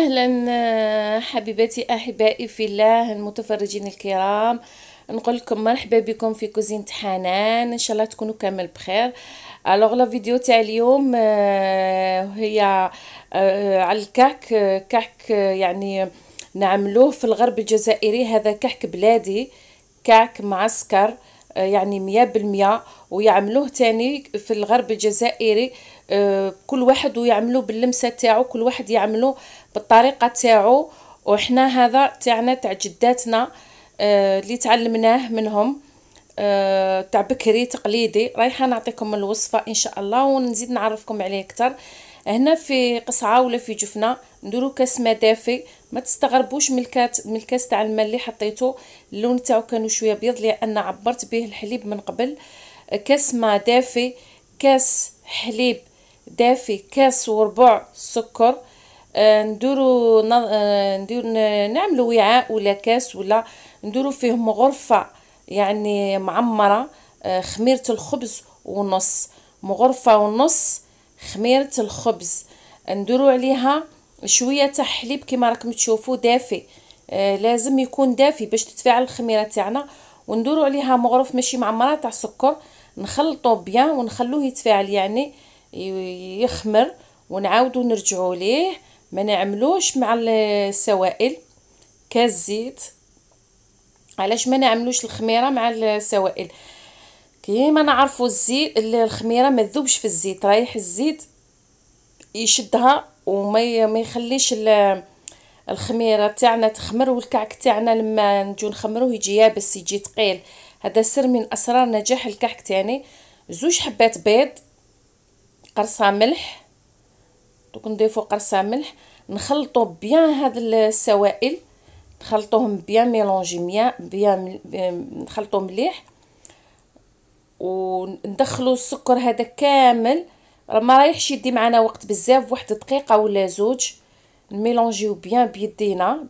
اهلا آه، حبيباتي احبائي في الله المتفرجين الكرام نقول لكم مرحبا بكم في كوزينة حنان ان شاء الله تكونوا كامل بخير الوغ لا فيديو تاع اليوم آه، هي آه، على الكعك كعك يعني نعملوه في الغرب الجزائري هذا كعك بلادي كعك معسكر آه، يعني مية بالمية ويعملوه تاني في الغرب الجزائري آه، كل واحد ويعملوه باللمسة تاعو كل واحد يعملوه بالطريقة تاعو وإحنا هذا تاعنا تاع جداتنا آه، اللي تعلمناه منهم تاع بكري تقليدي رايحة نعطيكم الوصفة إن شاء الله ونزيد نعرفكم عليه أكثر هنا في قصعة ولا في جفنة نديرو كاس ما دافي ما تستغربوش من الكاس من الكاس تاع الماء اللي حطيته اللون تاعو كانوا شويه بيض لان عبرت به الحليب من قبل كاس ما دافي كاس حليب دافي كاس وربع سكر آه، نديرو آه، ندير نعملو وعاء ولا كاس ولا نديرو فيه مغرفه يعني معمره آه، خميره الخبز ونص مغرفه ونص خميره الخبز نديرو عليها شويه تاع حليب كما راكم تشوفوا دافي آه، لازم يكون دافي باش تتفاعل الخميره تاعنا وندورو عليها مغرف ماشي معمره تاع سكر نخلطو بيان ونخلوه يتفاعل يعني يخمر ونعاودو نرجعو ليه ما نعملوش مع السوائل كالزيت علاش ما نعملوش الخميره مع السوائل كيما نعرفو الزيت الخميره ما تذوبش في الزيت رايح الزيت يشدها وما ما يخليش الخميره تاعنا تخمر والكعك تاعنا لما نجو نخمروه يجي يابس يجي ثقيل هذا سر من اسرار نجاح الكعك تاعي زوج حبات بيض قرصه ملح دوك نضيفو قرصه ملح نخلطو بيان هاد السوائل نخلطوهم بيان ميلونجي بيان بيان نخلطو مليح وندخلو السكر هذا كامل راه ما رايحش يدي معنا وقت بزاف واحد دقيقه ولا زوج نميلونجيو بيان بيدينا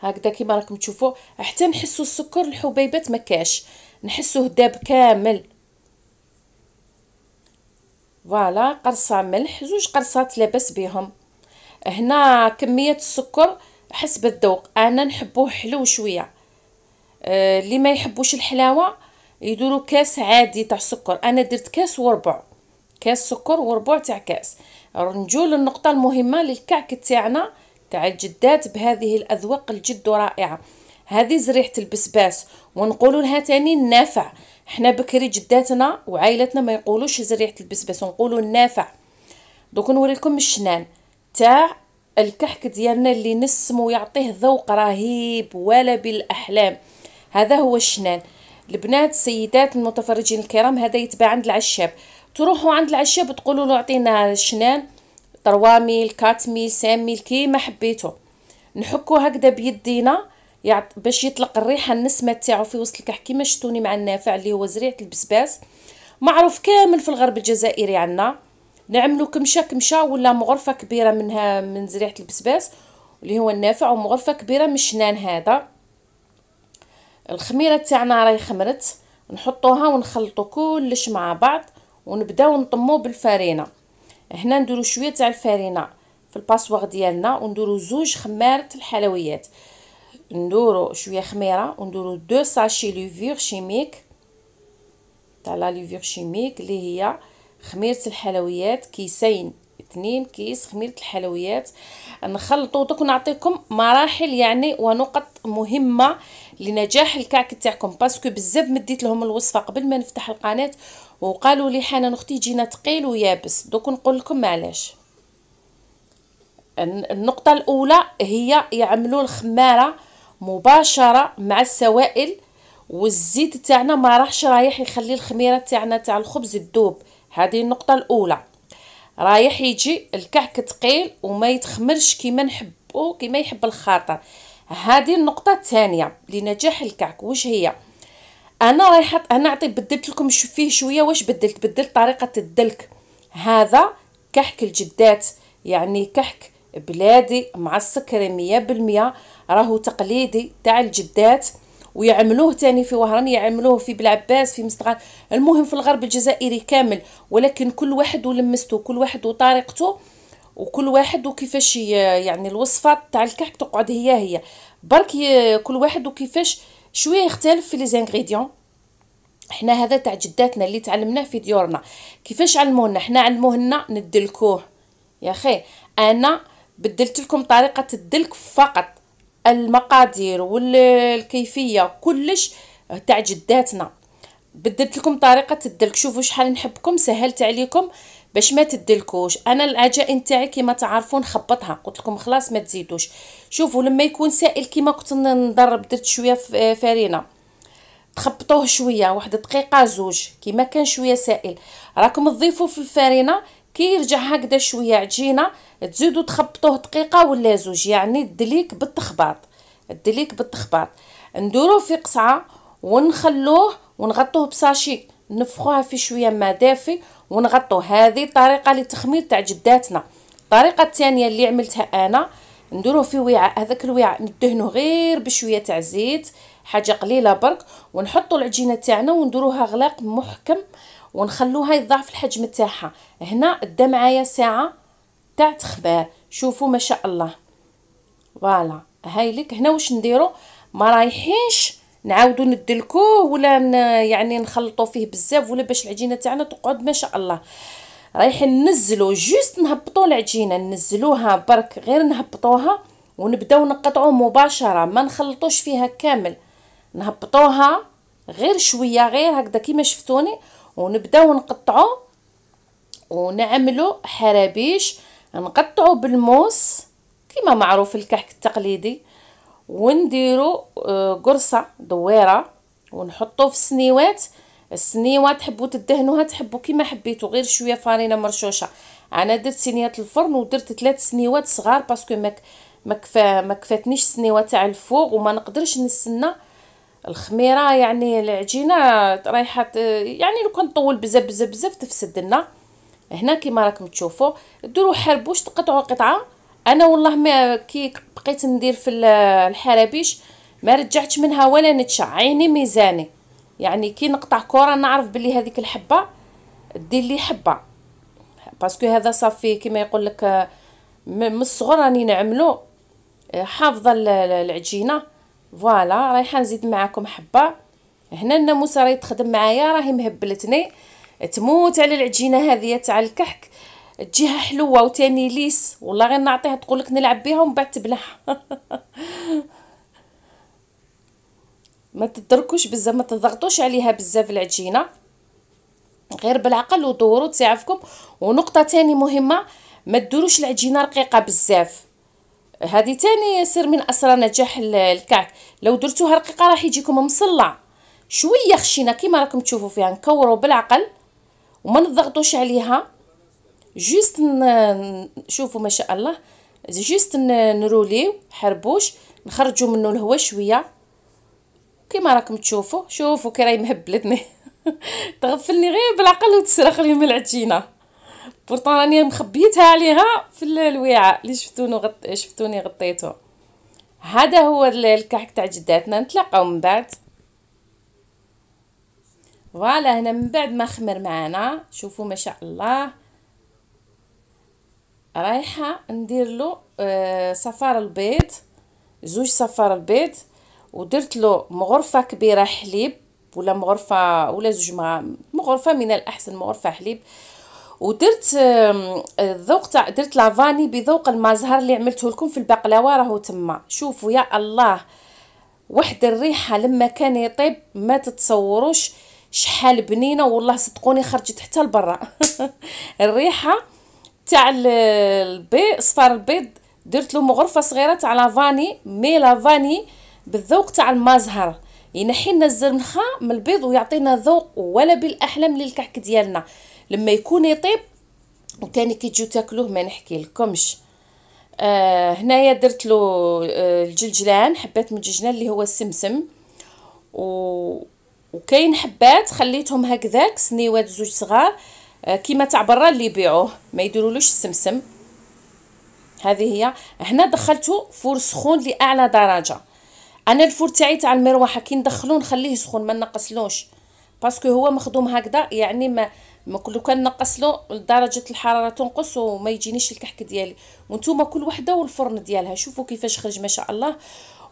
هكذا كيما راكم تشوفوا حتى نحسوا السكر الحبيبات ما كاش نحسوه داب كامل فوالا قرصه ملح زوج قرصات لاباس بهم هنا كميه السكر حسب الذوق انا نحبوه حلو شويه أه، اللي أه ما يحبوش الحلاوه يديروا كاس عادي تاع سكر انا درت كاس وربع كاس سكر وربع تاع كاس نجو للنقطه المهمه للكعك تاعنا تاع الجدات بهذه الاذواق الجد رائعه هذه زريحه البسباس ونقولوا لها تاني النافع حنا بكري جداتنا وعائلتنا ما يقولوش زريحه البسباس ونقولوا النافع دوك نوريكم الشنان تاع الكحك ديالنا اللي نسمو يعطيه ذوق رهيب ولا بالاحلام هذا هو الشنان البنات السيدات المتفرجين الكرام هذا يتباع عند العشاب تروحوا عند العشاب تقولوا له عطينا شنان طروامي كاتميل ساميل كيما حبيتو نحكو هكذا بيدينا يعط باش يطلق الريحه النسمه تاعو في وسط الكحك كيما شتوني مع النافع اللي هو زريعه البسباس معروف كامل في الغرب الجزائري عندنا نعملو كمشه كمشه ولا مغرفه كبيره منها من زريعه البسباس اللي هو النافع ومغرفه كبيره من الشنان هذا الخميره تاعنا راهي خمرت نحطوها ونخلطو كلش مع بعض ونبداو نطمو بالفرينه هنا نديرو شويه تاع الفرينه في الباسواغ ديالنا ونديرو زوج خمارات الحلويات ندورو شويه خميره وندورو دو ساشي لوفيغ شيميك تاع لا لوفير شيميك اللي هي خميره الحلويات كيسين 2 كيس خميره الحلويات نخلطو دوك نعطيكم مراحل يعني ونقط مهمه لنجاح الكعك تاعكم باسكو بزاف مديت لهم الوصفه قبل ما نفتح القناه وقالوا لي حنان اختي جينا ثقيل ويابس دوك نقول لكم علاش النقطه الاولى هي يعملوا الخماره مباشره مع السوائل والزيت تاعنا ما راحش رايح يخلي الخميره تاعنا تاع الخبز تذوب هذه النقطه الاولى رايح يجي الكعك ثقيل وما يتخمرش كيما نحبو كيما يحب الخاطر هذه النقطه الثانيه لنجاح الكعك واش هي انا رايحه انا نعطي بدلت لكم شو فيه شويه واش بدلت بدلت طريقه الدلك هذا كحك الجدات يعني كحك بلادي مع السكر 100% راهو تقليدي تاع الجدات ويعملوه تاني في وهران يعملوه في بلعباس في مستغان المهم في الغرب الجزائري كامل ولكن كل واحد ولمسته كل واحد وطريقته وكل واحد وكيفاش يعني الوصفات تاع الكحك تقعد هي هي برك كل واحد وكيفاش شويه يختلف في لي احنا حنا هذا تاع جداتنا اللي تعلمناه في ديورنا كيفاش علمونا حنا علموهنا ندلكوه يا خي انا بدلت لكم طريقه الدلك فقط المقادير والكيفيه كلش تاع جداتنا بدلت لكم طريقه الدلك شوفوا شحال نحبكم سهلت عليكم باش ما تدلكوش انا العجائن تاعي كيما تعرفون خبطها قلت لكم خلاص ما تزيدوش شوفوا لما يكون سائل كيما كنت نضرب درت شويه فرينه تخبطوه شويه واحد دقيقه زوج كيما كان شويه سائل راكم تضيفوا في الفرينه كيرجع هكذا شويه عجينه تزيدوا تخبطوه دقيقه ولا زوج يعني الدليك بالتخباط الدليك بالتخباط نديروه في قصعه ونخلوه ونغطوه بساشي نفخوها في شويه ما دافي ونغطوه هذه طريقه لتخمير تاع جداتنا الطريقه الثانيه اللي عملتها انا نديروه في وعاء هذاك الوعاء ندهنه غير بشويه تاع زيت حاجه قليله برك ونحطوا العجينه تاعنا ونديروها غلاق محكم ونخلوها يضاعف الحجم تاعها هنا دا معايا ساعه تاع تخبار شوفوا ما شاء الله فوالا هاي لك هنا واش نديرو ما رايحينش نعاودو ندلكوه ولا يعني نخلطو فيه بزاف ولا باش العجينه تاعنا تقعد ما شاء الله رايحين ننزلو جوست نهبطو العجينه ننزلوها برك غير نهبطوها ونبداو نقطعو مباشره ما نخلطوش فيها كامل نهبطوها غير شويه غير هكذا كيما شفتوني ونبداو نقطعو ونعملو حرابيش نقطعو بالموس كيما معروف الكحك التقليدي ونديرو آه، قرصه دويره ونحطو في السنيوات تحبو تدهنوها تحبو كيما حبيتو غير شويه فارينه مرشوشه انا درت سنيات الفرن ودرت ثلاث سنيوات صغار باسكو ما ما كفاتنيش السنيوات تاع الفوق وما نقدرش نستنى الخميره يعني العجينه رايحه يعني لو طول بزاف بزاف بزاف تفسد لنا هنا كما راكم تشوفوا ديروا حربوش تقطعوا قطعه انا والله ما كي بقيت ندير في الحرابيش ما رجعتش منها ولا نتشع عيني ميزاني يعني كي نقطع كره نعرف بلي هذيك الحبه دير لي حبه باسكو هذا صافي كما يقول لك من الصغر راني نعملو حافظه العجينه فوالا رايحه نزيد معكم حبه هنا الناموسه راهي تخدم معايا راهي مهبلتني تموت على العجينه هذه تاع الكحك تجيها حلوه وتاني ليس والله غير نعطيها تقولك نلعب بها ومن بعد تبلعها ما تدركوش بزاف ما تضغطوش عليها بزاف العجينه غير بالعقل ودوروا تعافكم ونقطه تاني مهمه ما تديروش العجينه رقيقه بزاف هذه تاني سر من اسرار نجاح الكعك لو درتوها رقيقه راح يجيكم مصلع شويه خشينه كما راكم تشوفوا فيها نكوروا بالعقل وما نضغطوش عليها جوست ن... ما شاء الله جوست نروليو حربوش نخرجوا منه الهواء شويه كما راكم تشوفوا شوفوا كي راهي مهبلتني تغفلني غير بالعقل وتسرخ لي من العجينه راني مخبيتها عليها في الوعاء اللي شفتوني غط... شفتوني غطيته هذا هو الكحك تاع جداتنا نتلاقاو من بعد فوالا هنا من بعد ما خمر معانا شوفوا ما شاء الله رايحه ندير له آه، صفار البيض زوج صفار البيض ودرت له مغرفه كبيره حليب ولا مغرفه ولا زوج مغرفه من الاحسن مغرفه حليب ودرت الذوق تاع درت لافاني بذوق المزهر اللي عملته لكم في البقلاوه راهو تما شوفوا يا الله واحد الريحه لما كان يطيب ما تتصوروش شحال بنينه والله صدقوني خرجت حتى لبرا الريحه تاع البيض صفار البيض درت له مغرفه صغيره تاع لافاني مي لافاني بالذوق تاع المزهر ينحي يعني لنا الزنخه من البيض ويعطينا ذوق ولا بالاحلام للكعك ديالنا لما يكون يطيب وثاني كي تجيو تاكلوه ما نحكي لكمش آه هنايا درت له آه، الجلجلان حبات من الجلجلان اللي هو السمسم و وكاين حبات خليتهم هكذاك سنيوات زوج صغار آه كيما تاع برا اللي يبيعوه ما يديرولوش السمسم هذه هي هنا دخلته فور سخون لاعلى درجه انا الفور تاعي تاع المروحه كي ندخلو نخليه سخون ما نقصلوش باسكو هو مخدوم هكذا يعني ما ما كل كان نقص له درجه الحراره تنقص وما يجينيش الكحك ديالي وانتم كل وحده والفرن ديالها شوفوا كيفاش خرج ما شاء الله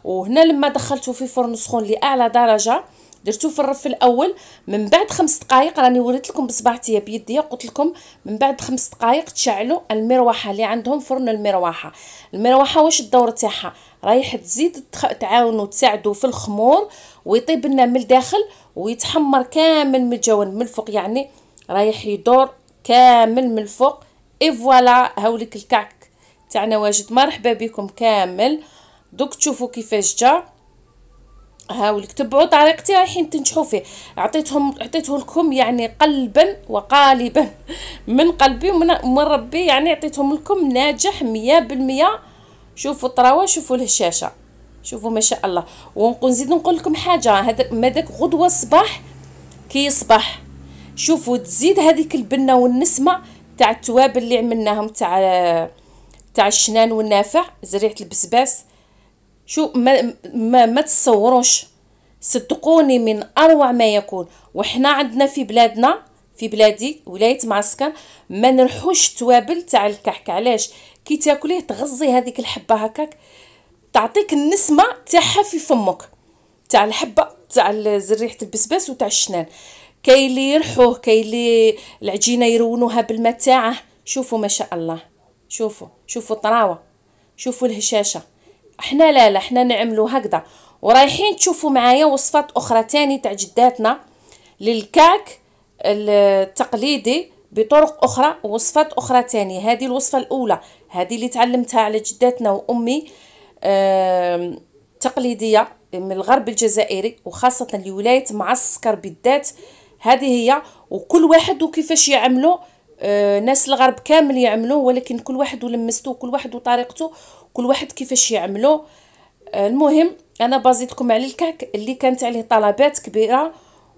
وهنا لما دخلته في فرن سخون لاعلى درجه درتو في الرف الاول من بعد خمس دقائق راني وريت لكم بصباعتي بيدي قلت لكم من بعد خمس دقائق تشعلوا المروحه اللي عندهم فرن المروحه المروحه واش الدور تاعها رايح تزيد تعاونوا تساعدوا في الخمور ويطيب لنا من الداخل ويتحمر كامل من الجوانب من الفوق يعني رايح يدور كامل من الفوق اي فوالا هاوليك الكعك تاعنا واجد مرحبا بكم كامل دوك تشوفوا كيفاش جا هاوليك تبعوا طريقتي رايحين تنجحوا فيه عطيتهم عطيته لكم يعني قلبا وقالبا من قلبي ومن ربي يعني عطيتهم لكم ناجح مية بالمية شوفوا الطراوه شوفوا الهشاشه شوفوا ما شاء الله ونزيد نقول لكم حاجه هذا مداك غدوه الصباح كي يصبح شوفوا تزيد هذيك البنه والنسمه تاع التوابل اللي عملناهم تاع تاع الشنان والنافع زريعه البسباس شو ما ما, ما تصوروش صدقوني من اروع ما يكون وحنا عندنا في بلادنا في بلادي ولايه معسكر ما نرحوش التوابل تاع الكحك علاش كي تاكليه تغزي هذيك الحبه هكاك تعطيك النسمه تاعها في فمك تاع الحبه تاع زريحه البسباس وتاع الشنان كاين يرحوه كاين اللي العجينه يرونوها بالماء تاعه شوفوا ما شاء الله شوفوا شوفوا الطراوه شوفوا الهشاشه احنا لا لا احنا نعملو هكذا ورايحين تشوفوا معايا وصفات اخرى تاني تاع جداتنا للكعك التقليدي بطرق اخرى وصفات اخرى تاني هذه الوصفه الاولى هذه اللي تعلمتها على جداتنا وامي تقليديه من الغرب الجزائري وخاصه لولايه معسكر بالذات هذه هي وكل واحد وكيفاش يعملو آه ناس الغرب كامل يعملوه ولكن كل واحد ولمستو كل واحد وطريقته كل واحد كيفاش يعملو آه المهم انا بازيتكم على الكعك اللي كانت عليه طلبات كبيره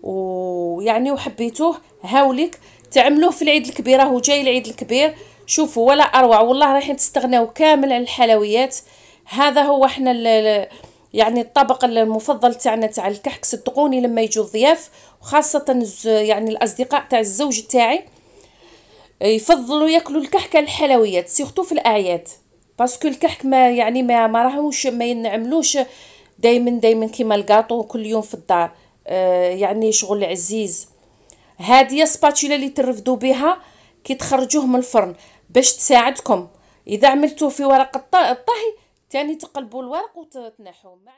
ويعني وحبيتوه هاوليك تعملوه في العيد الكبير هو جاي العيد الكبير شوفوا ولا اروع والله رايحين تستغناو كامل على الحلويات هذا هو احنا يعني الطبق المفضل تاعنا تاع الكحك صدقوني لما يجوا الضياف وخاصة يعني الأصدقاء تاع الزوج تاعي يفضلوا ياكلوا الكحكة الحلويات سيرتو في الأعياد باسكو الكحك ما يعني ما ما راهوش ما ينعملوش دايما دايما كيما الكاطو كل يوم في الدار آه، يعني شغل عزيز هادية سباتولا اللي ترفدوا بها كي تخرجوه من الفرن باش تساعدكم اذا عملتوه في ورق الطهي تاني تقلبوا الورق وتنحوه